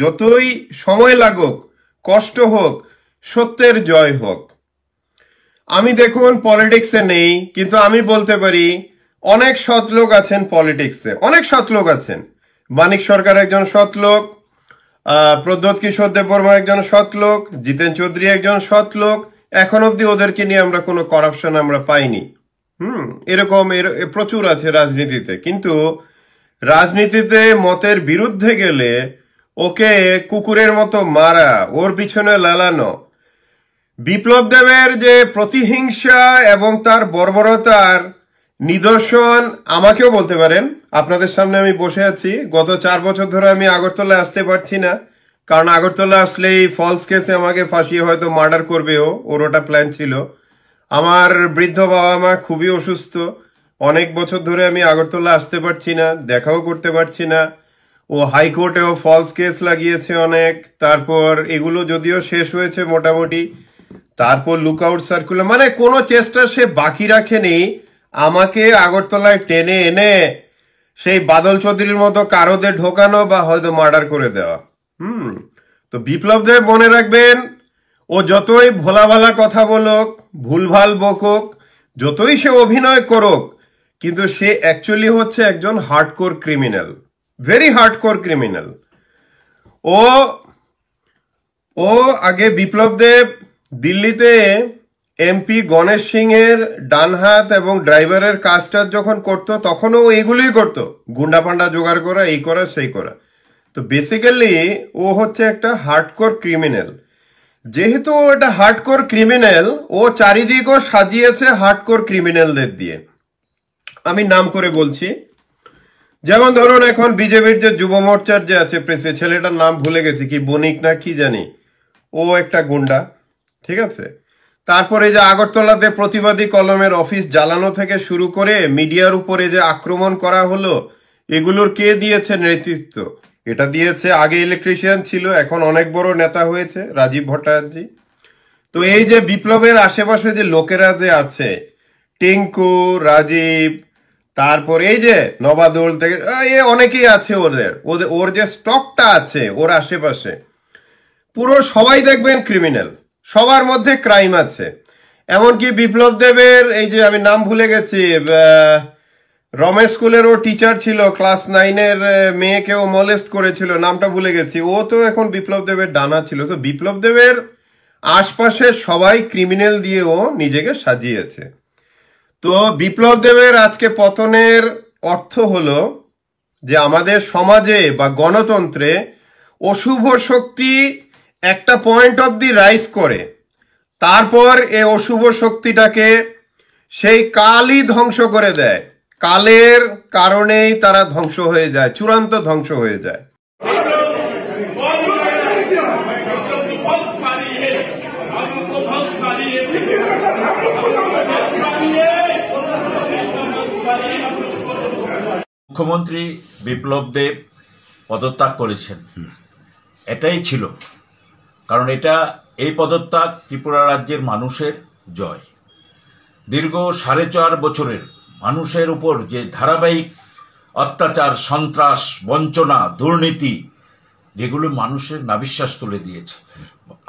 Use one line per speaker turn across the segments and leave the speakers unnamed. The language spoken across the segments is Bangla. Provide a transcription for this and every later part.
যতই সময় লাগুক কষ্ট হোক সত্যের জয় হোক আমি দেখুন পলিটিক্সে নেই কিন্তু আমি বলতে পারি অনেক সৎ লোক আছেন পলিটিক্সে অনেক সৎ লোক আছেন মানিক সরকার একজন সৎ লোক প্রদ্যোত কিশোর দেববর্মা একজন সৎ লোক জিতেন চৌধুরী একজন সৎ লোক এখন অবধি ওদেরকে নিয়ে আমরা কোনো করাপশন আমরা পাইনি হুম এরকম এর প্রচুর আছে রাজনীতিতে কিন্তু রাজনীতিতে মতের বিরুদ্ধে গেলে ওকে কুকুরের মতো মারা ওর পিছনে লালানো বিপ্লব দেবের যে প্রতিহিংসা এবং তার বর্বরতার নিদর্শন আমাকেও বলতে পারেন আপনাদের সামনে আমি বসে আছি গত চার বছর ধরে আমি আগরতলা আসতে পারছি না কারণ আগরতলা আসলেই ফলস কেসে আমাকে ফাঁসিয়ে হয়তো মার্ডার করবে ও ওর ওটা প্ল্যান ছিল আমার বৃদ্ধ বাবা মা খুবই অসুস্থ অনেক বছর ধরে আমি আগরতলা আসতে পারছি না দেখাও করতে পারছি না ও হাইকোর্টেও ফলস কেস লাগিয়েছে অনেক তারপর এগুলো যদিও শেষ হয়েছে মোটামুটি তারপর লুকআউট সার্কুলার মানে কোনো চেষ্টা সে বাকি রাখেনি আমাকে আগরতলায় টেনে এনে সেই বাদল চৌধুরীর মতো কারোদের ঢোকানো বা হয়তো মার্ডার করে দেওয়া হুম তো বিপ্লব দেব মনে রাখবেন ও যতই ভোলাভালা কথা বলুক ভুলভাল বকুক যতই সে অভিনয় করুক কিন্তু সে অ্যাকচুয়ালি হচ্ছে একজন hardcore criminal hard hardcore criminal ও ও আগে বিপ্লব দেব দিল্লিতে এমপি গণেশ সিং এর ডানহাত এবং ড্রাইভারের কাজটা যখন করত তখনও এইগুলোই করত গুন্ডা পান্ডা জোগাড় করা এই করা সেই করা তো বেসিক্যালি ও হচ্ছে একটা হার্ডকোর ক্রিমিনাল যেহেতু এটা হার্ডকোর ক্রিমিনাল ও চারিদিকও সাজিয়েছে হার্ডকোর ক্রিমিনালদের দিয়ে আমি নাম করে বলছি যেমন ধরুন এখন বিজেপির যে যুব মোর্চার যে আছে প্রেসে ছেলেটার নাম ভুলে গেছি কি বণিক না কি জানি ও একটা গুন্ডা ঠিক আছে তারপরে যে আগরতলাতে প্রতিবাদী কলমের অফিস জ্বালানো থেকে শুরু করে মিডিয়ার উপরে যে আক্রমণ করা হলো এগুলোর কে দিয়েছে নেতৃত্ব এটা দিয়েছে আগে ইলেকট্রিশিয়ান ছিল এখন অনেক বড় নেতা হয়েছে রাজীব ভট্টাচার্য তো এই যে বিপ্লবের আশেপাশে যে লোকেরা যে আছে টিঙ্কু রাজীব তারপর এই যে নবাদুল থেকে এ অনেকেই আছে ওদের ওদের ওর যে স্টকটা আছে ওর আশেপাশে পুরো সবাই দেখবেন ক্রিমিনাল সবার মধ্যে ক্রাইম আছে এমনকি বিপ্লব দেবের এই যে আমি নাম ভুলে গেছি রমেশ স্কুলের ও টিচার ছিল ক্লাস নাইনের মেয়েকেও মলেস্ট করেছিল নামটা ভুলে গেছি ও তো এখন বিপ্লব দেবের ডানা ছিল তো বিপ্লব দেবের আশপাশে সবাই ক্রিমিনাল দিয়ে ও নিজেকে সাজিয়েছে তো বিপ্লব দেবের আজকে পতনের অর্থ হলো যে আমাদের সমাজে বা গণতন্ত্রে অশুভ শক্তি একটা পয়েন্ট অব দি রাইজ করে তারপর এ অশুভ শক্তিটাকে সেই কালই ধ্বংস করে দেয় কালের কারণেই তারা ধ্বংস হয়ে যায় চূড়ান্ত ধ্বংস হয়ে যায়
মুখ্যমন্ত্রী বিপ্লব দেব পদত্যাগ করেছেন এটাই ছিল কারণ এটা এই পদত্যাগ ত্রিপুরা রাজ্যের মানুষের জয় দীর্ঘ সাড়ে চার বছরের মানুষের উপর যে ধারাবাহিক অত্যাচার সন্ত্রাস বঞ্চনা দুর্নীতি যেগুলো মানুষের নাবিশ্বাস তুলে দিয়েছে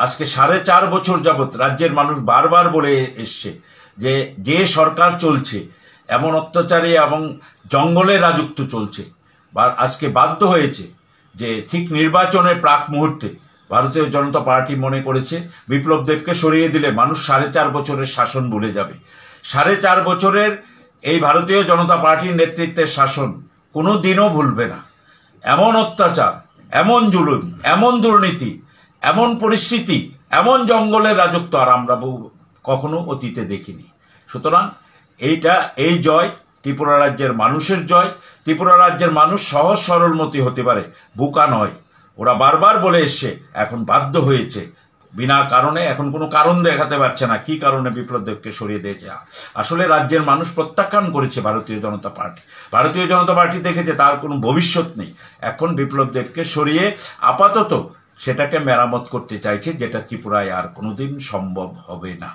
আজকে সাড়ে চার বছর যাবৎ রাজ্যের মানুষ বারবার বলে এসছে যে যে সরকার চলছে এমন অত্যাচারে এবং জঙ্গলে রাজত্ব চলছে বা আজকে বাধ্য হয়েছে যে ঠিক নির্বাচনের প্রাক মুহূর্তে ভারতীয় জনতা পার্টি মনে করেছে বিপ্লব দেবকে সরিয়ে দিলে মানুষ সাড়ে চার বছরের শাসন ভুলে যাবে সাড়ে চার বছরের এই ভারতীয় জনতা পার্টির নেতৃত্বের শাসন কোনো দিনও ভুলবে না এমন অত্যাচার এমন জুলুম এমন দুর্নীতি এমন পরিস্থিতি এমন জঙ্গলের রাজত্ব আর আমরা কখনো অতীতে দেখিনি সুতরাং এইটা এই জয় ত্রিপুরা রাজ্যের মানুষের জয় ত্রিপুরা রাজ্যের মানুষ সহজ সরলমতি হতে পারে বোকা নয় ওরা বারবার বলে এসছে এখন বাধ্য হয়েছে বিনা কারণে এখন কোনো কারণ দেখাতে পারছে না কি কারণে বিপ্লবদেবকে সরিয়ে দিয়েছে আসলে রাজ্যের মানুষ প্রত্যাখ্যান করেছে ভারতীয় জনতা পার্টি ভারতীয় জনতা পার্টি দেখেছে তার কোনো ভবিষ্যৎ নেই এখন বিপ্লবদেবকে সরিয়ে আপাতত সেটাকে মেরামত করতে চাইছে যেটা ত্রিপুরায় আর কোনোদিন সম্ভব হবে না